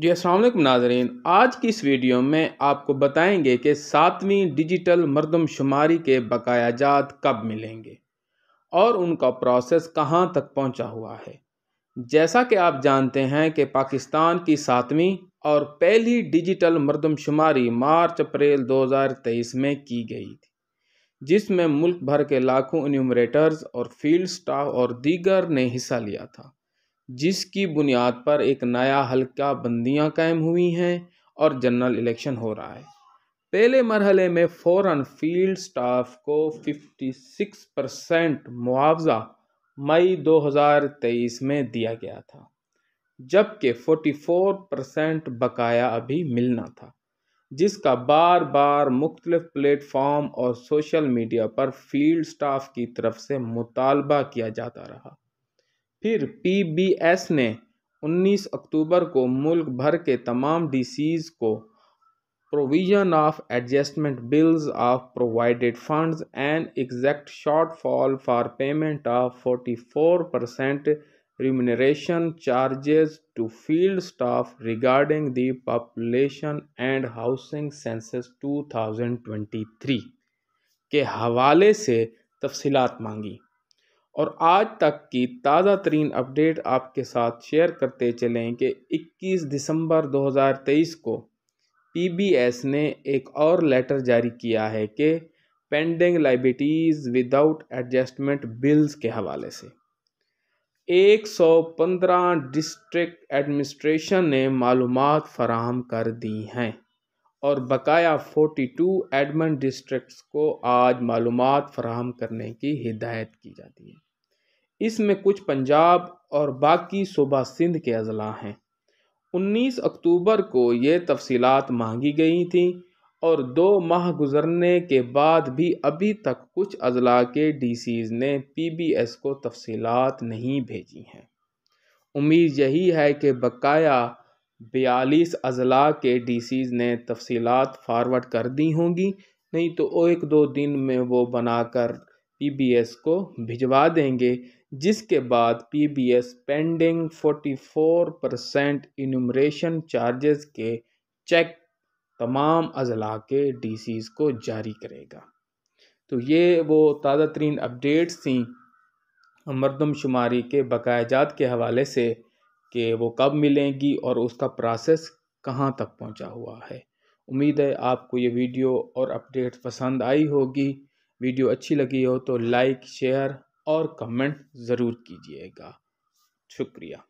जी वालेकुम नाजरीन आज की इस वीडियो में आपको बताएंगे कि सातवीं डिजिटल मरदमशुमारी के बकाया जात कब मिलेंगे और उनका प्रोसेस कहां तक पहुंचा हुआ है जैसा कि आप जानते हैं कि पाकिस्तान की सातवीं और पहली डिजिटल मरदमशुमारी मार्च अप्रैल 2023 में की गई थी जिसमें मुल्क भर के लाखों इन्यूमरेटर्स और फील्ड स्टाफ और दीगर ने हिस्सा लिया था जिसकी बुनियाद पर एक नया हल्का बंदियां कायम हुई हैं और जनरल इलेक्शन हो रहा है पहले मरहले में फ़ौर फील्ड स्टाफ को 56 परसेंट मुआवजा मई 2023 में दिया गया था जबकि 44 परसेंट बकाया अभी मिलना था जिसका बार बार मुख्तलिफ प्लेटफॉर्म और सोशल मीडिया पर फील्ड स्टाफ की तरफ से मुतालबा किया जाता रहा फिर पीबीएस ने 19 अक्टूबर को मुल्क भर के तमाम डीसीज को provision of adjustment bills of provided funds and exact shortfall for payment of 44 percent remuneration charges to field staff regarding the population and housing census 2023 के हवाले से तफसीत मांगी और आज तक की ताज़ा तरीन अपडेट आपके साथ शेयर करते चलें कि 21 दिसंबर 2023 को पीबीएस ने एक और लेटर जारी किया है कि pending liabilities without adjustment bills के हवाले से 115 डिस्ट्रिक्ट एडमिनिस्ट्रेशन ने मालूम फराहम कर दी हैं और बकाया फोर्टी टू एडमन डिस्ट्रिक्ट को आज मालूम फराहम करने की हिदायत की जाती है इसमें कुछ पंजाब और बाकी सूबा सिंध के अजला हैं 19 अक्टूबर को ये तफसी मांगी गई थी और दो माह गुजरने के बाद भी अभी तक कुछ अजला के डीसीज ने पीबीएस को तफसीत नहीं भेजी हैं उम्मीद यही है कि बकाया बयालीस अजला के डीसीज ने तफसीलात फारवर्ड कर दी होंगी नहीं तो एक दो दिन में वो बनाकर पीबीएस को भिजवा देंगे जिसके बाद PBS pending 44 percent remuneration charges के चेक तमाम अजला के डीसीज को जारी करेगा तो ये वो ताज़ा तरीन अपडेट्स थी मरदमशुमारी के बकायाजात के हवाले से कि वो कब मिलेंगी और उसका प्रोसेस कहाँ तक पहुँचा हुआ है उम्मीद है आपको ये वीडियो और अपडेट पसंद आई होगी वीडियो अच्छी लगी हो तो लाइक शेयर और कमेंट ज़रूर कीजिएगा शुक्रिया